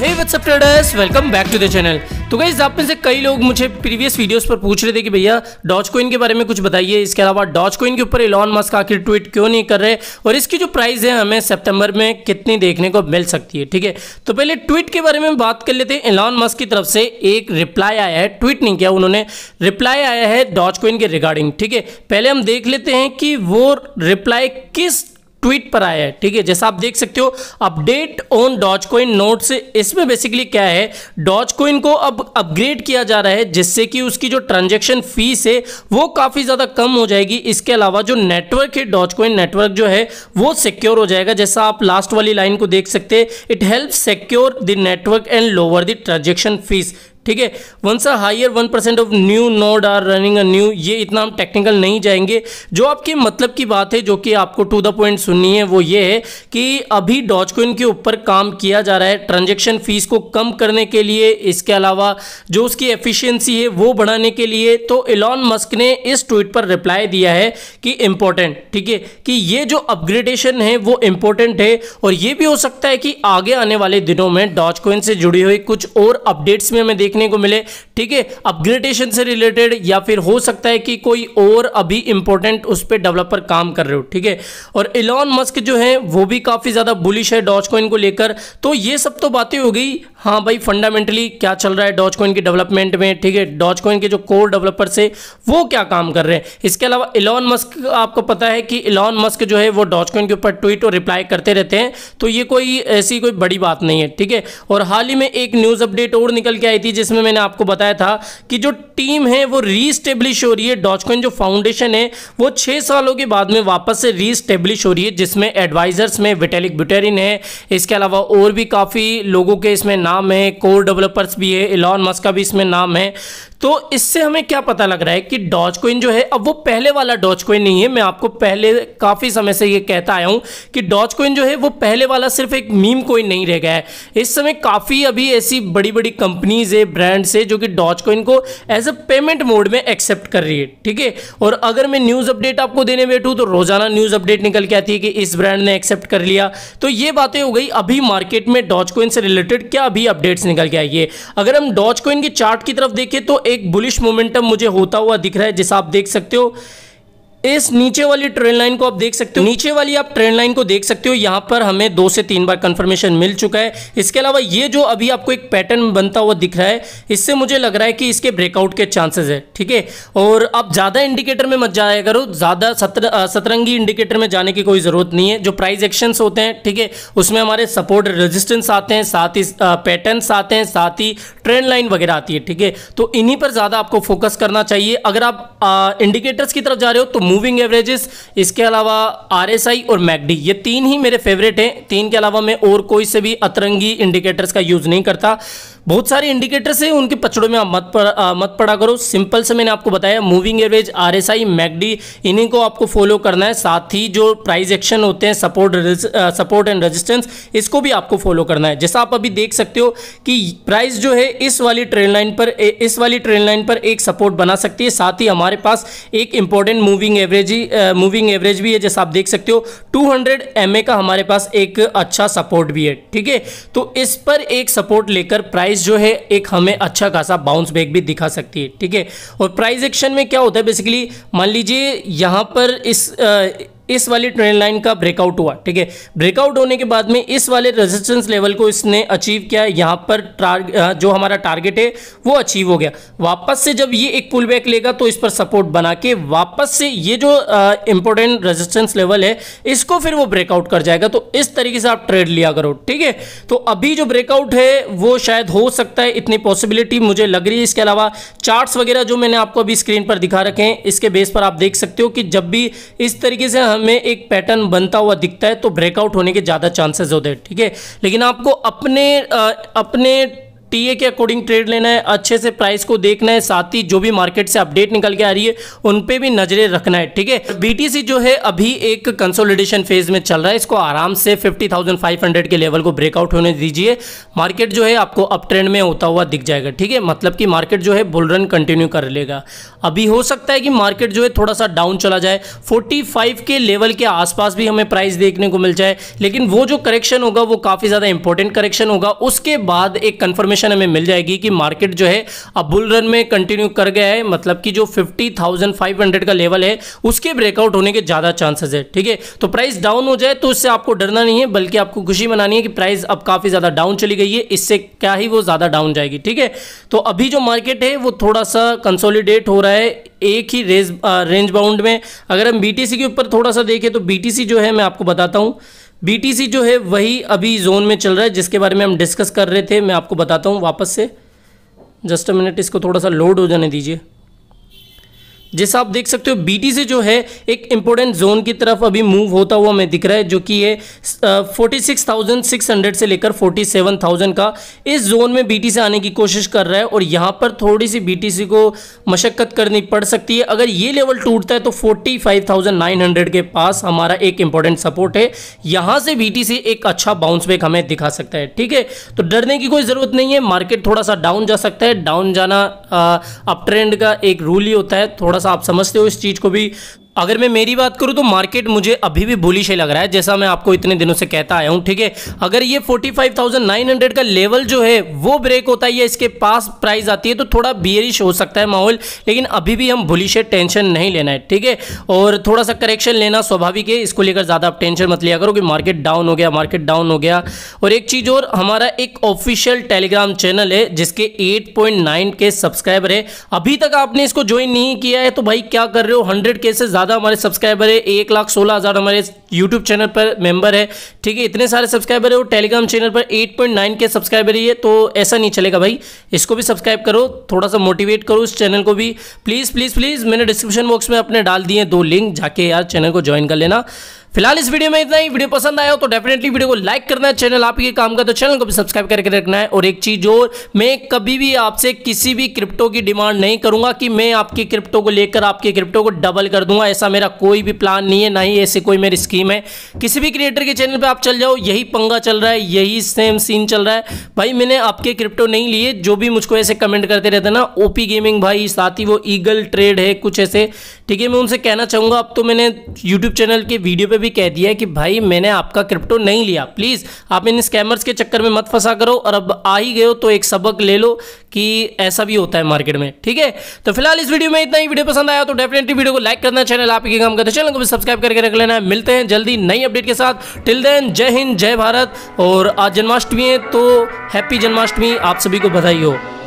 Hey what's up traders welcome back to the channel तो guys आप में से कई लोग मुझे प्रीवियस वीडियोस पर पूछ रहे थे कि भैया डॉच कोइन के बारे में कुछ बताइए इसके अलावा डॉच कोइन के ऊपर इलॉन मस्क आखिर ट्वीट क्यों नहीं कर रहे और इसकी जो प्राइस है हमें सितंबर में कितनी देखने को मिल सकती है ठीक है तो पहले ट्वीट के बारे में बात कर लेते हैं इलॉन मस्क की तरफ से एक रिप्लाई आया है ट्वीट नहीं किया उन्होंने रिप्लाई आया है डॉच कोइन के रिगार्डिंग ठीक है पहले हम देख लेते हैं कि वो रिप्लाई किस ट्वीट पर आया है ठीक है जैसा आप देख सकते हो update on Dogecoin note से इसमें बेसिकली क्या है डॉज कोइन को अब अपग्रेड किया जा रहा है जिससे कि उसकी जो ट्रांजेक्शन फीस है वो काफ़ी ज़्यादा कम हो जाएगी इसके अलावा जो नेटवर्क है डॉज कोइन नेटवर्क जो है वो सिक्योर हो जाएगा जैसा आप लास्ट वाली लाइन को देख सकते हैं it help secure the network and lower the transaction fees ठीक है once a higher one percent of new node are running a new ये इतना हम टेक्निकल नहीं जाएंगे जो आपके मतलब की बात है जो कि आपको टू द पॉइंट सुननी है वो ये है कि अभी डॉज के ऊपर काम किया जा रहा है ट्रांजेक्शन फीस को कम करने के लिए इसके अलावा जो उसकी एफिशियंसी है वो बढ़ाने के लिए तो एलॉन मस्क ने इस ट्वीट पर रिप्लाई दिया है कि इंपॉर्टेंट ठीक है कि ये जो अपग्रेडेशन है वो इंपॉर्टेंट है और ये भी हो सकता है कि आगे आने वाले दिनों में डॉज कोइन से जुड़ी हुई कुछ और अपडेट्स में हमें देख देखने को मिले ठीक है अपग्रेडेशन से रिलेटेड या फिर हो सकता है कि कोई और अभी इंपॉर्टेंट उस पर डेवलपर काम कर रहे हो ठीक है और इलॉन मस्क जो है वो भी काफ़ी ज़्यादा बुलिश है डॉच को लेकर तो ये सब तो बातें हो गई हाँ भाई फंडामेंटली क्या चल रहा है डॉच कॉइन की डेवलपमेंट में ठीक है डॉच कॉइन के जो कोर डेवलपर से वो क्या काम कर रहे हैं इसके अलावा इलॉन मस्क आपको पता है कि इलॉन मस्क जो है वो डॉच कॉइन के ऊपर ट्वीट और रिप्लाई करते रहते हैं तो ये कोई ऐसी कोई बड़ी बात नहीं है ठीक है और हाल ही में एक न्यूज़ अपडेट और निकल के आई थी जिसमें मैंने आपको बताया था कि जो टीम है वो रीस्टेब्लिश हो रही है डॉचकॉइन जो फाउंडेशन है वो छः सालों के बाद में वापस से रीस्टेब्लिश हो रही है जिसमें एडवाइजर्स में विटेलिक ब्यूटेरिन है इसके अलावा और भी काफ़ी लोगों के इसमें नाम है कोर डेवलपर्स भी है इलॉन मस्क का भी इसमें नाम है तो इससे हमें क्या पता लग रहा है कि डॉज कोइन जो है अब वो पहले वाला डॉज कोइन नहीं है मैं आपको पहले काफ़ी समय से ये कहता आया हूं कि डॉज कोइन जो है वो पहले वाला सिर्फ एक मीम कोइन नहीं रह गया है इस समय काफ़ी अभी ऐसी बड़ी बड़ी कंपनीज है ब्रांड्स है जो कि डॉज कोइन को एज अ पेमेंट मोड में एक्सेप्ट कर रही है ठीक है और अगर मैं न्यूज़ अपडेट आपको देने बैठू तो रोज़ाना न्यूज़ अपडेट निकल के आती है कि इस ब्रांड ने एक्सेप्ट कर लिया तो ये बातें हो गई अभी मार्केट में डॉज कोइन से रिलेटेड क्या अभी अपडेट्स निकल के आई है अगर हम डॉज कोइन के चार्ट की तरफ देखें तो एक बुलिश मोमेंटम मुझे होता हुआ दिख रहा है जैसा आप देख सकते हो इस नीचे वाली ट्रेन लाइन को आप देख सकते हो नीचे वाली आप ट्रेन लाइन को देख सकते हो यहाँ पर हमें दो से तीन बार कंफर्मेशन मिल चुका है इसके अलावा ये जो अभी आपको एक पैटर्न बनता हुआ दिख रहा है इससे मुझे लग रहा है कि इसके ब्रेकआउट के चांसेस है ठीक है और आप ज़्यादा इंडिकेटर में मत जाया करो ज़्यादा सतर, सतरंगी इंडिकेटर में जाने की कोई ज़रूरत नहीं है जो प्राइज एक्शन होते हैं ठीक है उसमें हमारे सपोर्ट रजिस्टेंस आते हैं साथ ही पैटर्न आते हैं साथ ही ट्रेन लाइन वगैरह आती है ठीक है तो इन्हीं पर ज़्यादा आपको फोकस करना चाहिए अगर आप इंडिकेटर्स की तरफ जा रहे हो तो मूविंग एवरेजेस इसके अलावा आरएसआई और मैगडी ये तीन ही मेरे फेवरेट हैं तीन के अलावा मैं और कोई से भी अतरंगी इंडिकेटर्स का यूज़ नहीं करता बहुत सारे इंडिकेटर्स है उनके पचड़ों में आप मत पड़ा, आ, मत पड़ा करो सिंपल से मैंने आपको बताया moving average R S I MACD इन्हीं को आपको फॉलो करना है साथ ही जो प्राइस एक्शन होते हैं सपोर्ट सपोर्ट एंड रेजिस्टेंस इसको भी आपको फॉलो करना है जैसा आप अभी देख सकते हो कि प्राइस जो है इस वाली ट्रेन लाइन पर इस वाली ट्रेन लाइन पर एक सपोर्ट बना सकती है साथ ही हमारे पास एक इंपॉर्टेंट मूविंग एवरेज ही मूविंग एवरेज भी है जैसा आप देख सकते हो टू हंड्रेड का हमारे पास एक अच्छा सपोर्ट भी है ठीक है तो इस पर एक सपोर्ट लेकर प्राइस प्राइस जो है एक हमें अच्छा खासा बाउंस बैक भी दिखा सकती है ठीक है और प्राइस एक्शन में क्या होता है बेसिकली मान लीजिए यहाँ पर इस आ, इस वाली ट्रेंड लाइन का ब्रेकआउट हुआ ठीक है ब्रेकआउट होने के बाद में इस वाले रेजिस्टेंस लेवल को इसने अचीव किया यहाँ पर जो हमारा टारगेट है वो अचीव हो गया वापस से जब ये एक पुल बैक लेगा तो इस पर सपोर्ट बना के वापस से ये जो इंपॉर्टेंट रेजिस्टेंस लेवल है इसको फिर वो ब्रेकआउट कर जाएगा तो इस तरीके से आप ट्रेड लिया करो ठीक है तो अभी जो ब्रेकआउट है वो शायद हो सकता है इतनी पॉसिबिलिटी मुझे लग रही है इसके अलावा चार्ट्स वगैरह जो मैंने आपको अभी स्क्रीन पर दिखा रखे हैं इसके बेस पर आप देख सकते हो कि जब भी इस तरीके से हम में एक पैटर्न बनता हुआ दिखता है तो ब्रेकआउट होने के ज़्यादा चांसेस होते हैं ठीक है लेकिन आपको अपने अपने टीए के अकॉर्डिंग ट्रेड लेना है अच्छे से प्राइस को देखना है साथ ही जो भी मार्केट से अपडेट निकल के आ रही है उन पे भी नजरें रखना है ठीक है बीटीसी जो है अभी एक कंसोलिडेशन फेज में चल रहा है इसको आराम से 50,500 के लेवल को ब्रेकआउट होने दीजिए मार्केट जो है आपको अप ट्रेंड में होता हुआ दिख जाएगा ठीक है मतलब कि मार्केट जो है बुल रन कंटिन्यू कर लेगा अभी हो सकता है कि मार्केट जो है थोड़ा सा डाउन चला जाए फोर्टी के लेवल के आसपास भी हमें प्राइस देखने को मिल जाए लेकिन वो जो करेक्शन होगा वो काफ़ी ज़्यादा इंपॉर्टेंट करेक्शन होगा उसके बाद एक कन्फर्मेशन इन्फॉर्मेशन हमें मिल जाएगी कि मार्केट जो है अब बुल रन में कंटिन्यू कर गया है मतलब कि जो 50,500 का लेवल है उसके ब्रेकआउट होने के ज़्यादा चांसेस है ठीक है तो प्राइस डाउन हो जाए तो उससे आपको डरना नहीं है बल्कि आपको खुशी मनानी है कि प्राइस अब काफ़ी ज़्यादा डाउन चली गई है इससे क्या ही वो ज़्यादा डाउन जाएगी ठीक है तो अभी जो मार्केट है वो थोड़ा सा कंसोलिडेट हो रहा है एक ही रेंज बाउंड uh, में अगर हम बीटीसी के ऊपर थोड़ा सा देखें तो बीटीसी जो है मैं आपको बताता हूं BTC जो है वही अभी जोन में चल रहा है जिसके बारे में हम डिस्कस कर रहे थे मैं आपको बताता हूँ वापस से जस्ट अ मिनट इसको थोड़ा सा लोड हो जाने दीजिए जैसा आप देख सकते हो बीटी से जो है एक इंपॉर्टेंट जोन की तरफ अभी मूव होता हुआ हमें दिख रहा है जो कि है forty six thousand six hundred से लेकर फोर्टी सेवन थाउजेंड का इस जोन में बीटी से आने की कोशिश कर रहा है और यहाँ पर थोड़ी सी बीटीसी को मशक्क़त करनी पड़ सकती है अगर ये लेवल टूटता है तो forty five thousand nine hundred के पास हमारा एक इंपॉर्टेंट सपोर्ट है यहाँ से बी एक अच्छा बाउंस बैक हमें दिखा सकता है ठीक है तो डरने की कोई ज़रूरत नहीं है मार्केट थोड़ा सा डाउन जा सकता है डाउन जाना अप ट्रेंड का एक रूल ही होता है थोड़ा थोड़ा सा आप समझते हो इस चीज़ को भी अगर मैं मेरी बात करूं तो मार्केट मुझे अभी भी बुलिश ही लग रहा है जैसा मैं आपको इतने दिनों से कहता आया हूं ठीक है अगर ये 45,900 का लेवल जो है वो ब्रेक होता है या इसके पास प्राइस आती है तो थोड़ा बियरिश हो सकता है माहौल लेकिन अभी भी हम बुलिश है टेंशन नहीं लेना है ठीक है और थोड़ा सा करेक्शन लेना स्वाभाविक है इसको लेकर ज़्यादा आप टेंशन मत लिया करो कि मार्केट डाउन हो गया मार्केट डाउन हो गया और एक चीज़ और हमारा एक ऑफिशियल टेलीग्राम चैनल है जिसके एट के सब्सक्राइबर है अभी तक आपने इसको ज्वाइन नहीं किया है तो भाई क्या कर रहे हो हंड्रेड के से ज़्यादा ज़्यादा हमारे सब्सक्राइबर है एक लाख सोलह हज़ार हमारे यूट्यूब चैनल पर मेंबर है ठीक है इतने सारे सब्सक्राइबर है और टेलीग्राम चैनल पर eight point nine K subscriber ही है तो ऐसा नहीं चलेगा भाई इसको भी सब्सक्राइब करो थोड़ा सा मोटिवेट करो इस चैनल को भी प्लीज़ प्लीज़ प्लीज़ मैंने डिस्क्रिप्शन बॉक्स में अपने डाल दिए दो लिंक जाके यार चैनल को ज्वाइन कर लेना फिलहाल इस वीडियो में इतना ही वीडियो पसंद आया हो तो डेफिनेटली वीडियो को लाइक करना है चैनल आपके काम का तो चैनल को भी सब्सक्राइब करके रखना है और एक चीज और मैं कभी भी आपसे किसी भी क्रिप्टो की डिमांड नहीं करूंगा कि मैं आपकी क्रिप्टो को लेकर आपके क्रिप्टो को डबल कर दूंगा ऐसा मेरा कोई भी प्लान नहीं है ना ही ऐसी कोई मेरी स्कीम है किसी भी क्रिएटर के चैनल पर आप चल जाओ यही पंगा चल रहा है यही सेम सीन चल रहा है भाई मैंने आपके क्रिप्टो नहीं लिए जो भी मुझको ऐसे कमेंट करते रहते ना ओपी गेमिंग भाई साथ ही वो ईगल ट्रेड है कुछ ऐसे ठीक है मैं उनसे कहना चाहूंगा अब तो मैंने यूट्यूब चैनल के वीडियो पे भी भी कह दिया है कि भाई मैंने आपका क्रिप्टो नहीं लिया प्लीज़ आप इन स्कैमर्स के चक्कर में मत फंसा करो और अब आ ही गए हो तो एक सबक ले लो कि ऐसा भी होता है मार्केट में ठीक है तो फिलहाल इस वीडियो में इतना ही वीडियो पसंद आया तो डेफिनेटली वीडियो को लाइक करना चैनल आपके काम करते चैनल को भी सब्सक्राइब करके रख लेना मिलते हैं जल्दी नई अपडेट के साथ टिल देन जय हिंद जय भारत और आज जन्माष्टमी है तो हैप्पी जन्माष्टमी आप सभी को बधाई हो